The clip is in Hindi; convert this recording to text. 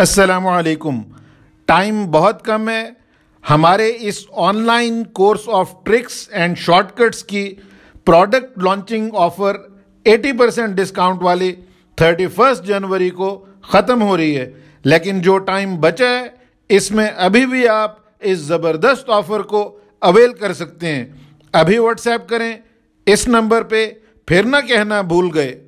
असलकुम टाइम बहुत कम है हमारे इस online course of tricks and shortcuts की product launching offer 80 percent discount वाली 31 जनवरी को ख़त्म हो रही है लेकिन जो टाइम बचा है इसमें अभी भी आप इस ज़बरदस्त ऑफ़र को अवेल कर सकते हैं अभी व्हाट्सएप करें इस नंबर पे फिर ना कहना भूल गए